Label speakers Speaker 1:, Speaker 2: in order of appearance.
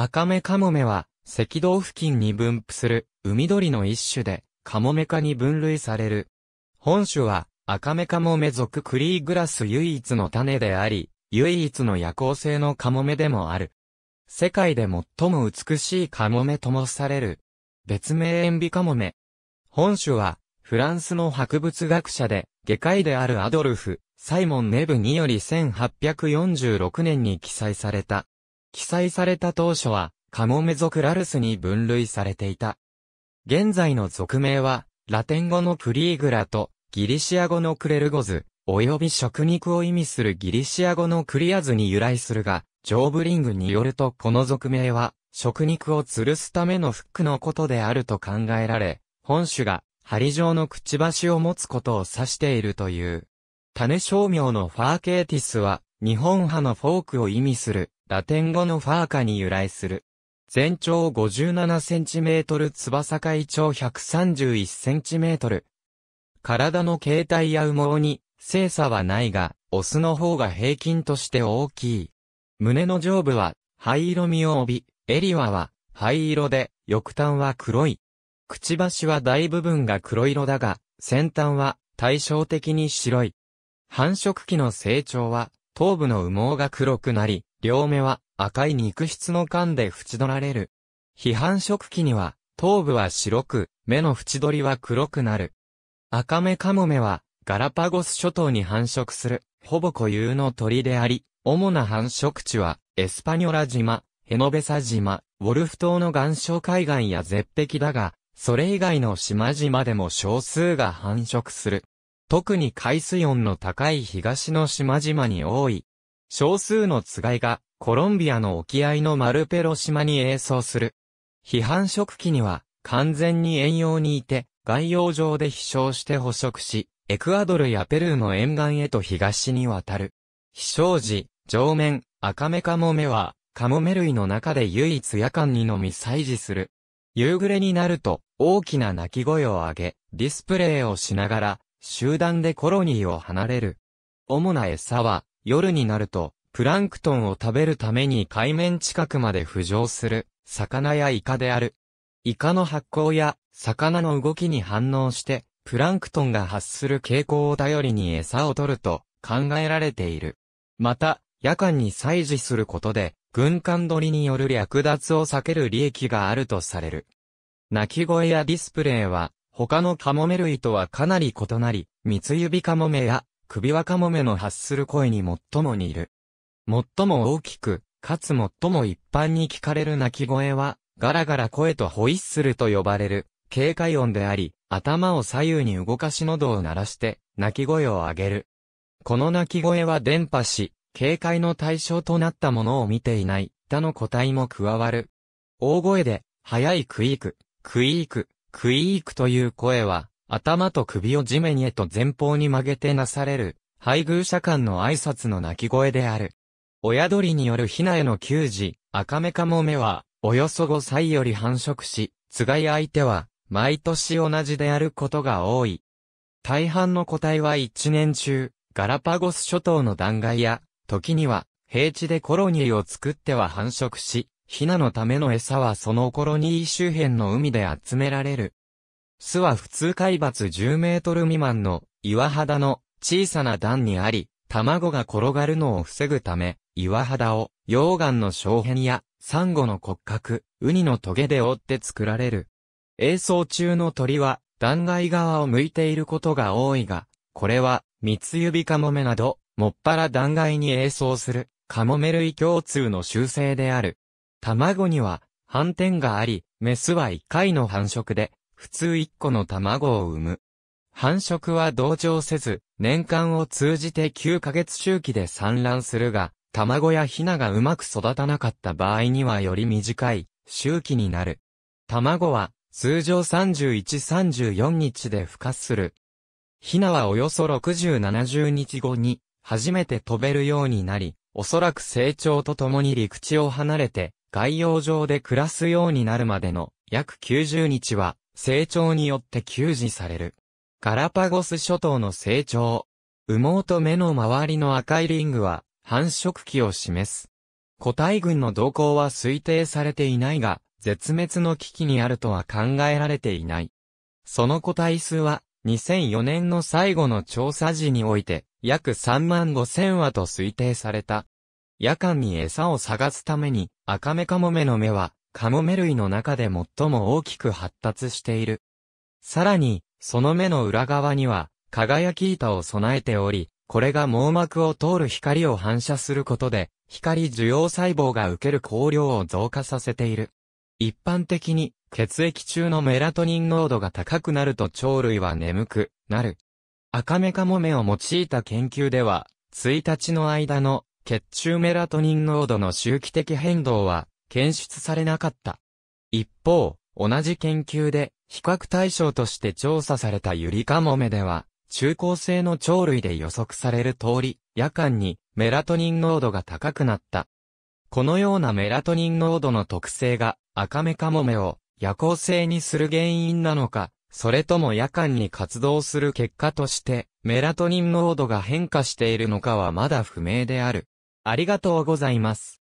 Speaker 1: アカメカモメは、赤道付近に分布する、海鳥の一種で、カモメ科に分類される。本種は、アカメカモメ属クリーグラス唯一の種であり、唯一の夜行性のカモメでもある。世界で最も美しいカモメともされる。別名塩ビカモメ。本種は、フランスの博物学者で、外科医であるアドルフ、サイモン・ネブにより1846年に記載された。記載された当初は、カモメ属ラルスに分類されていた。現在の属名は、ラテン語のプリーグラと、ギリシア語のクレルゴズ、および食肉を意味するギリシア語のクリアズに由来するが、ジョーブリングによるとこの属名は、食肉を吊るすためのフックのことであると考えられ、本種が針状のくちばしを持つことを指しているという。種商名のファーケーティスは、日本派のフォークを意味するラテン語のファーカに由来する。全長5 7トル、翼海長1 3 1トル。体の形態や羽毛に精査はないが、オスの方が平均として大きい。胸の上部は灰色身を帯び、エリワは灰色で、翼端は黒い。くちばしは大部分が黒色だが、先端は対照的に白い。繁殖期の成長は頭部の羽毛が黒くなり、両目は赤い肉質の缶で縁取られる。非繁殖期には、頭部は白く、目の縁取りは黒くなる。赤目カモメは、ガラパゴス諸島に繁殖する、ほぼ固有の鳥であり、主な繁殖地は、エスパニョラ島、ヘノベサ島、ウォルフ島の岩礁海岸や絶壁だが、それ以外の島々でも少数が繁殖する。特に海水温の高い東の島々に多い。少数のつがいがコロンビアの沖合のマルペロ島に映像する。批判食器には完全に遠洋にいて、外洋上で飛翔して捕食し、エクアドルやペルーの沿岸へと東に渡る。飛翔時、上面、赤目カモメは、カモメ類の中で唯一夜間にのみ採事する。夕暮れになると、大きな鳴き声を上げ、ディスプレイをしながら、集団でコロニーを離れる。主な餌は、夜になると、プランクトンを食べるために海面近くまで浮上する、魚やイカである。イカの発光や、魚の動きに反応して、プランクトンが発する傾向を頼りに餌を取ると考えられている。また、夜間に採取することで、軍艦りによる略奪を避ける利益があるとされる。鳴き声やディスプレイは、他のカモメ類とはかなり異なり、三つ指カモメや首輪カモメの発する声に最も似る。最も大きく、かつ最も一般に聞かれる鳴き声は、ガラガラ声とホイッスルと呼ばれる、警戒音であり、頭を左右に動かし喉を鳴らして、鳴き声を上げる。この鳴き声は伝播し、警戒の対象となったものを見ていない、他の個体も加わる。大声で、早いクイーク、クイーク、クイークという声は、頭と首を地面へと前方に曲げてなされる、配偶者間の挨拶の鳴き声である。親鳥によるヒナへの給仕、赤目カモメは、およそ5歳より繁殖し、つがい相手は、毎年同じであることが多い。大半の個体は一年中、ガラパゴス諸島の断崖や、時には、平地でコロニーを作っては繁殖し、ヒナのための餌はそのコロニー周辺の海で集められる、巣は普通海抜10メートル未満の岩肌の小さな段にあり、卵が転がるのを防ぐため、岩肌を溶岩の小片やサンゴの骨格、ウニの棘で覆って作られる。映像中の鳥は断崖側を向いていることが多いが、これは三つ指カモメなど、もっぱら断崖に映像するカモメ類共通の習性である。卵には斑点があり、メスは一回の繁殖で普通一個の卵を産む。繁殖は同調せず、年間を通じて9ヶ月周期で産卵するが、卵やヒナがうまく育たなかった場合にはより短い周期になる。卵は通常31-34日で孵化する。ヒナはおよそ60-70日後に初めて飛べるようになり、おそらく成長とともに陸地を離れて外洋上で暮らすようになるまでの約90日は成長によって給仕される。ガラパゴス諸島の成長。羽毛と目の周りの赤いリングは繁殖期を示す。個体群の動向は推定されていないが、絶滅の危機にあるとは考えられていない。その個体数は2004年の最後の調査時において約3万5千羽と推定された。夜間に餌を探すために赤目カモメの目はカモメ類の中で最も大きく発達している。さらに、その目の裏側には、輝き板を備えており、これが網膜を通る光を反射することで、光受容細胞が受ける光量を増加させている。一般的に、血液中のメラトニン濃度が高くなると鳥類は眠くなる。赤目カモメを用いた研究では、1日の間の血中メラトニン濃度の周期的変動は、検出されなかった。一方、同じ研究で、比較対象として調査されたユリカモメでは、中高性の鳥類で予測される通り、夜間にメラトニン濃度が高くなった。このようなメラトニン濃度の特性が赤目カモメを夜行性にする原因なのか、それとも夜間に活動する結果としてメラトニン濃度が変化しているのかはまだ不明である。ありがとうございます。